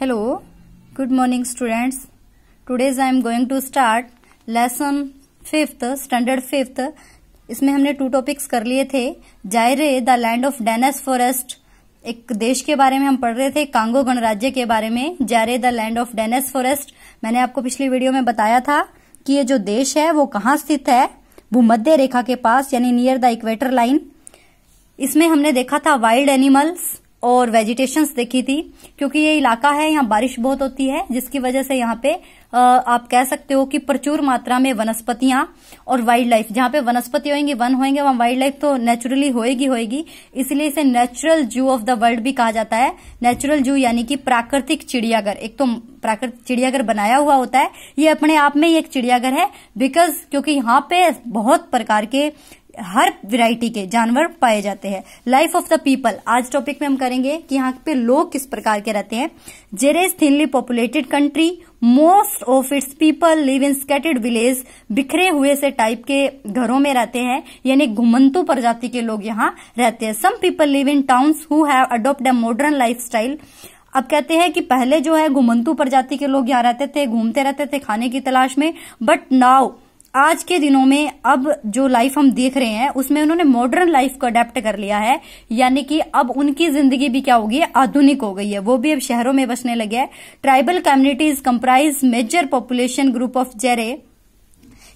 hello good morning students Today I am going to start lesson fifth standard fifth इसमें हमने two topics कर लिए थे Zaire the land of dense forest एक देश के बारे में हम पढ़ रहे थे कांगो गणराज्य के बारे में Zaire the land of dense forest मैंने आपको पिछली वीडियो में बताया था कि ये जो देश है वो कहाँ स्थित है भूमध्य रेखा के पास यानी नियर द इक्वेटर लाइन इसमें हमने देखा था वाइल्ड एनिमल्स और वेजिटेशंस देखी थी क्योंकि ये इलाका है यहाँ बारिश बहुत होती है जिसकी वजह से यहाँ पे आप कह सकते हो कि प्रचुर मात्रा में वनस्पतियां और वाइल्ड लाइफ जहां पे वनस्पति होएंगी वन होएंगे वहां वाइल्ड लाइफ तो नेचुरली होएगी होएगी इसलिए इसे natural zoo of the world भी कहा जाता है नेचुरल जू यानी कि प्राकृतिक चिड़ियाघर एक तो प्राकृतिक चिड़ियाघर बनाया हुआ होता है ये अपने आप में ही एक चिड़ियाघर है बिकॉज क्योंकि यहाँ पे बहुत प्रकार के हर वैरायटी के जानवर पाए जाते हैं लाइफ ऑफ द पीपल आज टॉपिक में हम करेंगे कि यहाँ पे लोग किस प्रकार के रहते हैं Zaire is thinly populated country most of its people live in scattered village बिखरे हुए से टाइप के घरों में रहते हैं यानी घुमंतु प्रजाति के लोग यहाँ रहते हैं some people live in towns who have adopt modern life style अब कहते हैं कि पहले जो है घुमंतु प्रजाति के लोग यहाँ रहते थे घूमते रहते थे खाने की तलाश में बट नाउ आज के दिनों में अब जो लाइफ हम देख रहे हैं उसमें उन्होंने मॉडर्न लाइफ को अडेप्ट कर लिया है यानी कि अब उनकी जिंदगी भी क्या होगी आधुनिक हो गई है वो भी अब शहरों में बसने लगे है tribal communities comprise major population group of Zaire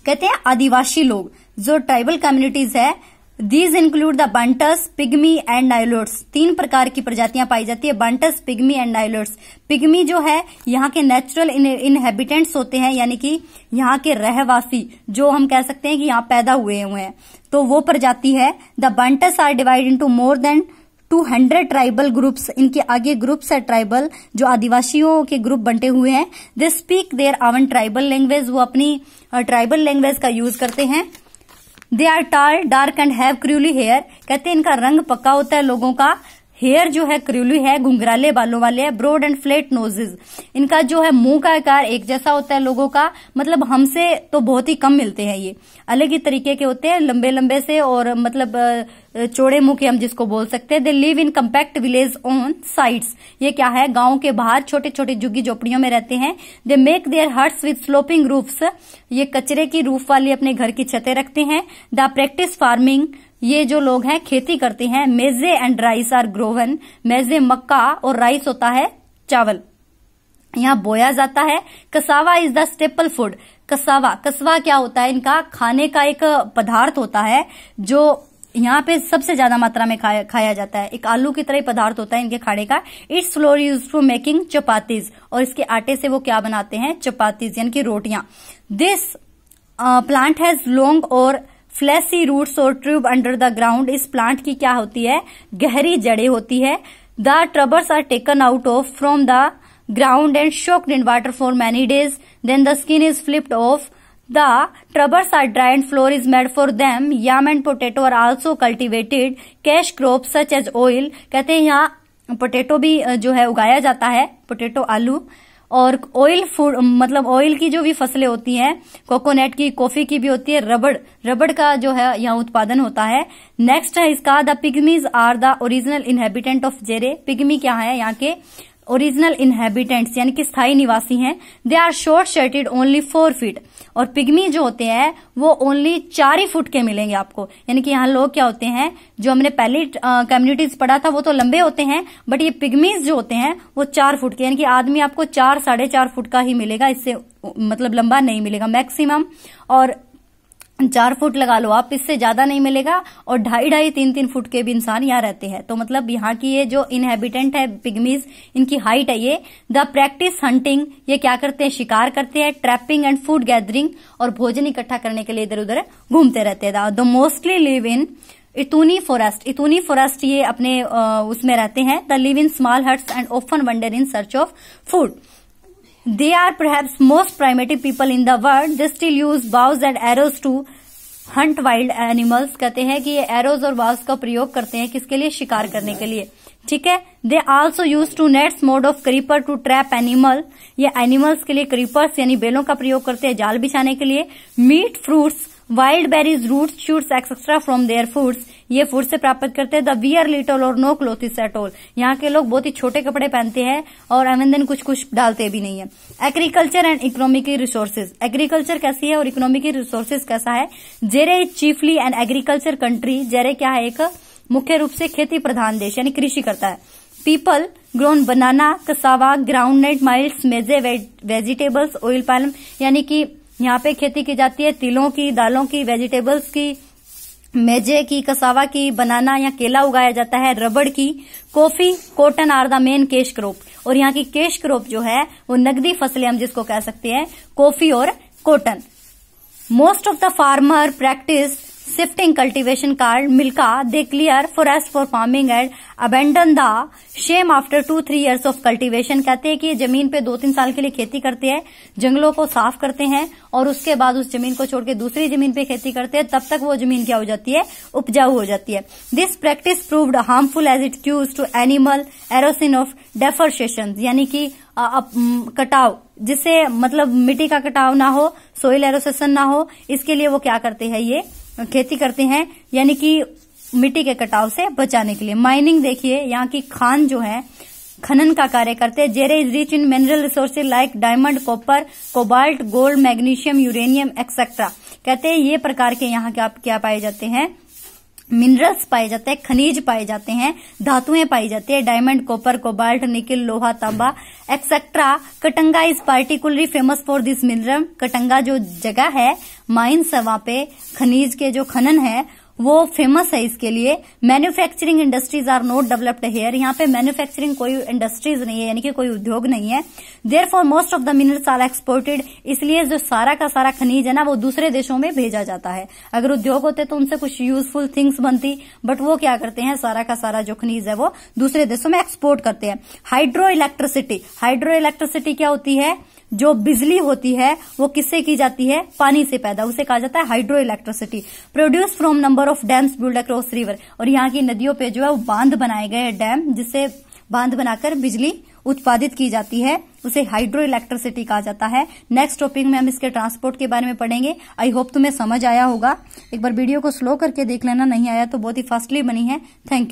कहते हैं आदिवासी लोग जो ट्राइबल कम्युनिटीज है these include the Bantus pygmy and Nilotes तीन प्रकार की प्रजातियां पाई जाती है Bantus pygmy and Nilotes pygmy जो है यहाँ के नेचुरल इनहेबिटेंट्स होते हैं यानी कि यहाँ के रहवासी जो हम कह सकते हैं कि यहाँ पैदा हुए हुए हैं तो वो प्रजाति है the Bantus are divide into more than two hundred tribal groups इनके आगे ग्रुप्स है ट्राइबल जो आदिवासियों के ग्रुप बंटे हुए हैं they speak their own tribal language वो अपनी ट्राइबल लैंग्वेज का यूज करते हैं they are tall dark and have curly hair कहते हैं इनका रंग पक्का होता है लोगों का हेयर जो है क्रिउली है घुंघराले बालों वाले है ब्रोड एंड फ्लेट नोजेज इनका जो है मुंह का आकार एक जैसा होता है लोगों का मतलब हमसे तो बहुत ही कम मिलते हैं ये अलग ही तरीके के होते हैं लंबे लंबे से और मतलब चौड़े मुंह के हम जिसको बोल सकते हैं they live in compact village on sides ये क्या है गांव के बाहर छोटे छोटे झुग्गी झोपड़ियों में रहते हैं they make their huts with sloping roofs ये कचरे की रूफ वाली अपने घर की छतें रखते हैं द प्रैक्टिस फार्मिंग ये जो लोग हैं खेती करते हैं मेजे एंड राइस आर ग्रोवन मेजे मक्का और राइस होता है चावल यहाँ बोया जाता है cassava is the staple food cassava cassava क्या होता है इनका खाने का एक पदार्थ होता है जो यहाँ पे सबसे ज्यादा मात्रा में खाया खाया जाता है एक आलू की तरह ही पदार्थ होता है इनके खाने का its flour use for making chapatis और इसके आटे से वो क्या बनाते हैं चपातीज यानी कि रोटियां दिस प्लांट हैज लॉन्ग और फ्लैसी रूट्स और ट्यूब अंडर द ग्राउंड इस प्लांट की क्या होती है गहरी जड़े होती है the tubers are taken out of from the ground and soaked in water for many days then the skin is flipped off the tubers are dry and flour is made for them yam and potato are also cultivated cash crop such as oil कहते हैं यहाँ potato भी जो है उगाया जाता है potato आलू और ऑयल फूड मतलब ऑयल की जो भी फसलें होती हैं कोकोनट की कॉफी की भी होती है रबड़ रबड़ का जो है यहाँ उत्पादन होता है नेक्स्ट है इसका the pygmies are the original inhabitant of Zaire pygmy क्या है यहाँ के ओरिजिनल इनहेबिटेंट्स यानी कि स्थायी निवासी हैं they are short statured only four feet और पिग्मी जो होते हैं वो ओनली चार ही फुट के मिलेंगे आपको यानी कि यहाँ लोग क्या होते हैं जो हमने पहले कम्युनिटीज पढ़ा था वो तो लंबे होते हैं बट ये पिग्मीज जो होते हैं वो चार फुट के यानी कि आदमी आपको चार साढ़े चार फुट का ही मिलेगा इससे मतलब लंबा नहीं मिलेगा मैक्सिमम और चार फुट लगा लो आप इससे ज्यादा नहीं मिलेगा और ढाई ढाई तीन तीन फुट के भी इंसान यहाँ रहते हैं तो मतलब यहाँ की ये जो इनहेबिटेंट है पिगमीज इनकी हाइट है ये द प्रैक्टिस हंटिंग ये क्या करते हैं शिकार करते हैं ट्रैपिंग एंड फूड गैदरिंग और भोजन इकट्ठा करने के लिए इधर उधर घूमते रहते हैं they mostly live in Ituri forest Ituri forest ये अपने आ, उसमें रहते हैं they live in small huts and often wander in search of food they are perhaps most primitive people in the world They still use bows and arrows to hunt wild animals कहते हैं कि ये arrows और बाउस का प्रयोग करते हैं किसके लिए शिकार करने के लिए ठीक है they also use to nets made of creeper to trap animal ये एनिमल्स के लिए क्रीपर्स यानी बेलों का प्रयोग करते हैं जाल बिछाने के लिए meat fruits wild berries root shoots etcetera from their foods ये फूड से प्राप्त करते हैं द वियर लिटल और no cloth is at all यहाँ के लोग बहुत ही छोटे कपड़े पहनते हैं और अनंदन कुछ कुछ डालते भी नहीं है agriculture and economic resources agriculture कैसी है और इकोनॉमिकी रिसोर्सेज कैसा है Zaire is chiefly and agriculture country Zaire क्या है एक मुख्य रूप से खेती प्रधान देश यानी कृषि करता है people grown banana cassava groundnut millets maize vegetables oil palm यानी कि यहाँ पे खेती की जाती है तिलों की दालों की वेजिटेबल्स की मेजे की कसावा की बनाना या केला उगाया जाता है रबड़ की coffee cotton are the main cash crop और यहाँ की केश क्रोप जो है वो नगदी फसलें हम जिसको कह सकते हैं कॉफी और cotton most of the farmer practice shifting cultivation called milpa they clear forest for farming and abandon the same after two three years of cultivation कहते हैं कि ये जमीन पे दो तीन साल के लिए खेती करते हैं जंगलों को साफ करते हैं और उसके बाद उस जमीन को छोड़कर दूसरी जमीन पे खेती करते हैं तब तक वो जमीन क्या हो जाती है उपजाऊ हो जाती है this practice proved harmful as it cause to animal erosion of deforestation यानी कि कटाव जिससे मतलब मिट्टी का कटाव ना हो सोइल एरोसेशन ना हो इसके लिए वो क्या करते हैं ये खेती करते हैं यानी कि मिट्टी के कटाव से बचाने के लिए माइनिंग देखिए यहाँ की खान जो है खनन का कार्य करते हैं Zaire is rich in mineral resources like diamond copper cobalt gold magnesium uranium etcetera कहते हैं ये प्रकार के यहाँ के आप क्या पाए जाते हैं मिनरल्स पाए जाते हैं खनिज पाए जाते हैं धातुएं पाई जाती है डायमंड कॉपर कोबाल्ट निकिल लोहा तांबा etcetera Katanga is particularly famous for this mineral Katanga जो जगह है माइन्स है वहां पे खनिज के जो खनन है वो फेमस है इसके लिए manufacturing industries are not developed here यहाँ पे मैन्युफैक्चरिंग कोई इंडस्ट्रीज नहीं है यानी कि कोई उद्योग नहीं है there for most of the minerals are exported इसलिए जो सारा का सारा खनिज है ना वो दूसरे देशों में भेजा जाता है अगर उद्योग होते तो उनसे कुछ यूजफुल थिंग्स बनती बट वो क्या करते हैं सारा का सारा जो खनिज है वो दूसरे देशों में एक्सपोर्ट करते हैं हाइड्रो इलेक्ट्रिसिटी हाइड्रो इलेक्ट्रिसिटी क्या होती है जो बिजली होती है वो किससे की जाती है पानी से पैदा उसे कहा जाता है hydro electricity produce from number of dams build across river और यहाँ की नदियों पे जो है वो बांध बनाए गए डैम जिससे बांध बनाकर बिजली उत्पादित की जाती है उसे हाइड्रो इलेक्ट्रिसिटी कहा जाता है नेक्स्ट टॉपिक में हम इसके ट्रांसपोर्ट के बारे में पढ़ेंगे आई होप तुम्हें समझ आया होगा एक बार वीडियो को स्लो करके देख लेना नहीं आया तो बहुत ही फास्टली बनी है थैंक यू